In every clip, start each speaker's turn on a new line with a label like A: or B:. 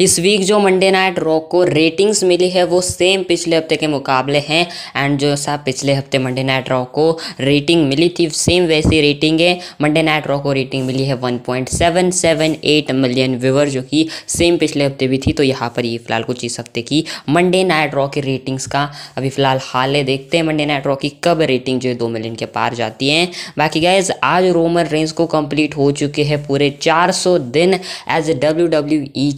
A: इस वीक जो Monday Night Raw को रेटिंग्स मिली है वो सेम पिछले हफ्ते के मुकाबले हैं एंड जो सा पिछले हफ्ते मंडे नाइट रॉक को रेटिंग मिली थी सेम वैसी रेटिंग है मंडे नाइट रॉक को रेटिंग मिली है 1.778 मिलियन व्यूवर जो कि सेम पिछले हफ्ते भी थी तो यहाँ पर ये फिलहाल कुछ इस हफ्ते की मंडे नाइट रॉक की रेटिंग्स का अभी फिलहाल हाल है देखते हैं मंडे नाइट रॉक की कब रेटिंग जो है दो मिलियन के पार जाती है बाकी गैज आज रोमन रेंज को कम्प्लीट हो चुके हैं पूरे चार दिन as a W W E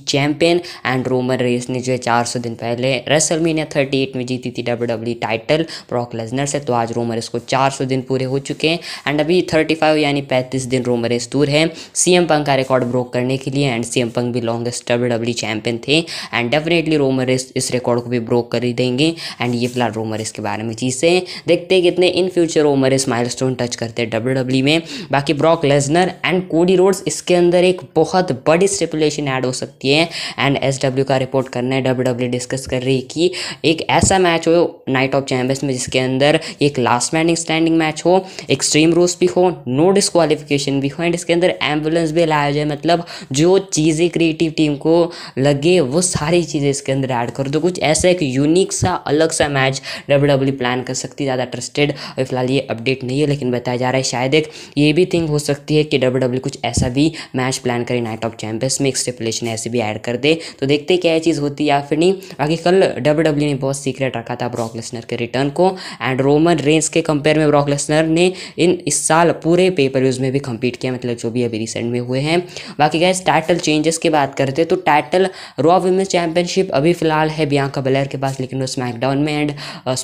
A: Cena and Roman Reigns ने जो है चार सौ दिन पहले रेसलमीनिया थर्टी एट में जीती थी W W title Brock Lesnar से तो आज रोमन रेस को चार सौ दिन पूरे हो चुके हैं एंड अभी थर्टी फाइव यानी पैंतीस दिन रोमन रेस दूर है सीएम पंक का रिकॉर्ड ब्रोक करने के लिए एंड सीएम पंक भी लॉन्गेस्ट डब्ल्यू डब्ल्यू चैंपियन थे एंड डेफिनेटली रोमन रेस इस रिकॉर्ड को भी ब्रोक कर ही देंगे एंड ये फिलहाल रोमन रेस के बारे में चीज़ें देखते हैं कितने in future Roman Reigns milestone touch करते हैं डब्ल्यू डब्ल्यू e में बाकी Brock Lesnar and Cody Rhodes इसके अंदर एक बहुत बड़ी स्टिपुलेशन ऐड हो सकती है एंड एस डब्ल्यू का रिपोर्ट करना है डब्ल्यू डब्ल्यू डिस्कस कर रही है कि एक ऐसा मैच हो नाइट ऑफ चैम्पियंस में जिसके अंदर एक लास्ट मैनिंग स्टैंडिंग मैच हो एक्सट्रीम रूल्स भी हो नो डिस्कालिफिकेशन भी हो एंड इसके अंदर एम्बुलेंस भी लाया जाए मतलब जो चीज़ें क्रिएटिव टीम को लगे वो सारी चीज़ें इसके अंदर ऐड कर दो कुछ ऐसा एक यूनिक सा अलग सा मैच डब्ल्यू डब्ल्यू प्लान कर सकती है ज़्यादा ट्रस्टेड अभी फिलहाल ये अपडेट नहीं है लेकिन बताया जा रहा है शायद एक ये भी थिंग हो सकती है कि डब्ल्यू डब्ल्यू e कुछ ऐसा भी मैच प्लान करे नाइट ऑफ चैम्पियंस में एक स्टिपुलेशन ऐसे भी ऐड कर दे तो देखते क्या ये चीज़ होती या फिर नहीं बाकी कल डब्ल्यू डब्ल्यू e ने बहुत सीक्रेट रखा था ब्रॉक लेसनर के रिटर्न को एंड रोमन रेंज के कंपेयर में ब्रॉक लेसनर ने इन इस साल पूरे पेपर व्यूज़ में भी कम्पीट किया मतलब जो भी अभी रिसेंट में हुए हैं बाकी गैस टाइटल चेंजेस की बात करते तो टाइटल रॉ वुमेंस चैंपियनशिप अभी फिलहाल है बियांका बलर के पास लेकिन वो स्मैकडाउन में एंड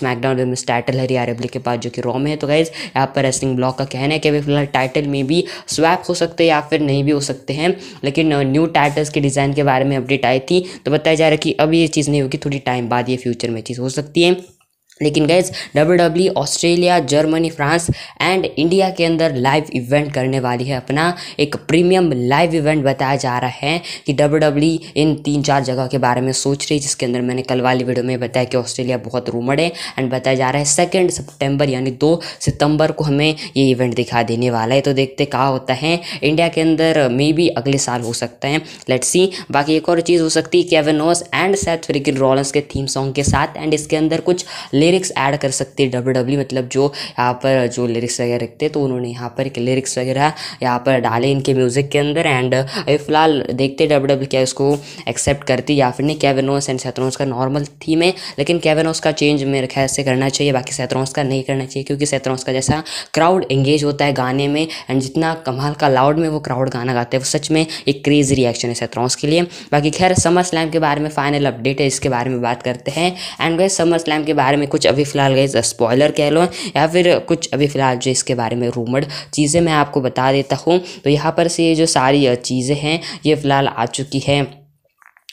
A: स्मैकडाउन वुमेंस टाइटल है रिया रेबली के पास जो कि रॉ में है तो गैस यहाँ पर रेसलिंग ब्लॉक का कहना है कि अभी फिलहाल टाइटल में भी स्वैप हो सकते हैं या फिर नहीं भी हो सकते हैं लेकिन न्यू टाइटल्स के डिज़ाइन के बारे में अपडेट आई थी तो बताया जा रहा है कि अब ये चीज़ नहीं होगी थोड़ी टाइम बाद ये फ्यूचर में चीज़ हो सकती है लेकिन गैस W W Australia Germany France and India के अंदर लाइव इवेंट करने वाली है अपना एक प्रीमियम लाइव इवेंट बताया जा रहा है कि डब्ल्यू डब्ल्यू e इन तीन चार जगह के बारे में सोच रही है जिसके अंदर मैंने कल वाली वीडियो में बताया कि ऑस्ट्रेलिया बहुत रूमड है एंड बताया जा रहा है सेकेंड सितंबर यानी दो सितंबर को हमें ये इवेंट दिखा देने वाला है तो देखते कहा होता है इंडिया के अंदर मे बी अगले साल हो सकता है लेट सी बाकी एक और चीज़ हो सकती है Kevin Owens and Seth freakin Rollins के थीम सॉन्ग के साथ एंड इसके अंदर कुछ ले लिरिक्स ऐड कर सकते हैं डब्ल्यू डब्ल्यू e, मतलब जो यहाँ पर जो लिरिक्स वगैरह रखते हैं तो उन्होंने यहाँ पर लिरिक्स वगैरह यहाँ पर डाले इनके म्यूज़िक के अंदर एंड अभी फिलहाल देखते हैं डब्ल्यू डब्ल्यू e क्या इसको एक्सेप्ट करती या फिर नहीं कैवेनोस एंड सेथरोस का नॉर्मल थीम है लेकिन कैवेनोस का चेंज मेरे ख्याल से करना चाहिए बाकी सेथरोस का नहीं करना चाहिए क्योंकि सेथरोस का जैसा क्राउड एंगेज होता है गाने में एंड जितना कमाल का लाउड में वो क्राउड गाना गाते हैं वो सच में एक क्रेज रिएक्शन है सेथरोस के लिए बाकी खैर समर स्लैम के बारे में फाइनल अपडेट है इसके बारे में बात करते हैं एंड वह समर स्लैम के बारे में कुछ कुछ अभी फ़िलहाल गई स्पॉयलर कह लो या फिर कुछ अभी फ़िलहाल जो इसके बारे में रूमड चीज़ें मैं आपको बता देता हूँ तो यहाँ पर से ये जो सारी चीज़ें हैं ये फ़िलहाल आ चुकी हैं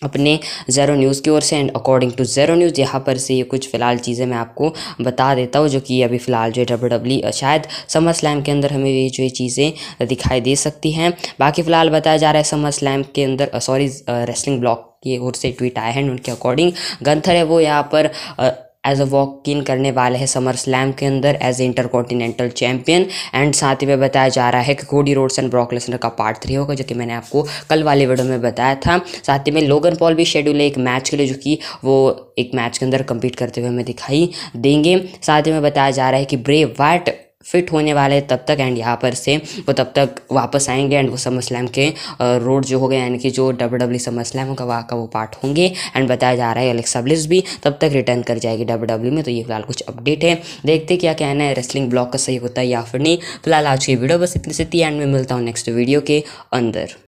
A: अपने ज़ेरो न्यूज़ की ओर से and according to zero news यहाँ पर से ये कुछ फ़िलहाल चीज़ें मैं आपको बता देता हूँ जो कि अभी फ़िलहाल जो है डब्ल्यू डब्ल्यू e, शायद समर स्लैम के अंदर हमें ये जो ये चीज़ें दिखाई दे सकती हैं बाकी फ़िलहाल बताया जा रहा है समर स्लैम के अंदर सॉरी रेसलिंग ब्लॉक की ओर से ट्वीट आए हैं उनके अकॉर्डिंग गंथर है वो यहाँ पर एज अ वॉक इन करने वाले हैं समर स्लैम के अंदर as a intercontinental champion and साथ ही में बताया जा रहा है कि Cody Rhodes and Brock Lesnar का पार्ट थ्री होगा जो कि मैंने आपको कल वाले वीडियो में बताया था साथ ही में लोगन पॉल भी शेड्यूल है एक मैच के लिए जो कि वो एक मैच के अंदर कम्पीट करते हुए हमें दिखाई देंगे साथ ही में बताया जा रहा है कि ब्रेव वाट फिट होने वाले तब तक एंड यहाँ पर से वो तब तक वापस आएंगे एंड वो समर स्लैम के रोड जो हो गए यानी कि जो डब्ल्यू डब्ल्यू समर स्लैम होगा वहाँ का वो पार्ट होंगे एंड बताया जा रहा है अलेक्सा ब्लिस भी तब तक रिटर्न कर जाएगी डब्ल्यू डब्ल्यू में तो ये फिलहाल कुछ अपडेट है देखते क्या कहना है रेसलिंग ब्लॉक का सही होता है या फिर नहीं फिलहाल आज की वीडियो बस इतनी सीती थी एंड मैं मिलता हूँ नेक्स्ट वीडियो के अंदर